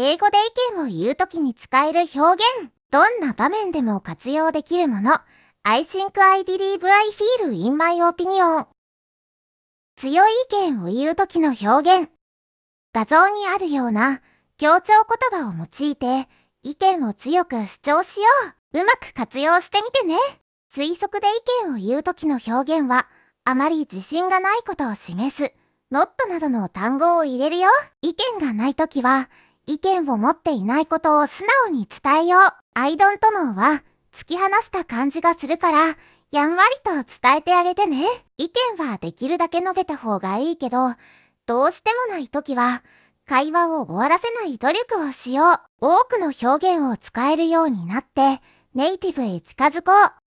英語で意見を言うときに使える表現、どんな場面でも活用できるもの。I think I believe I feel in my opinion 強い意見を言うときの表現画像にあるような強調言葉を用いて意見を強く主張しよううまく活用してみてね推測で意見を言うときの表現はあまり自信がないことを示す not などの単語を入れるよ意見がないときは意見を持っていないことを素直に伝えよう。アイドントノーは突き放した感じがするから、やんわりと伝えてあげてね。意見はできるだけ述べた方がいいけど、どうしてもない時は、会話を終わらせない努力をしよう。多くの表現を使えるようになって、ネイティブへ近づこう。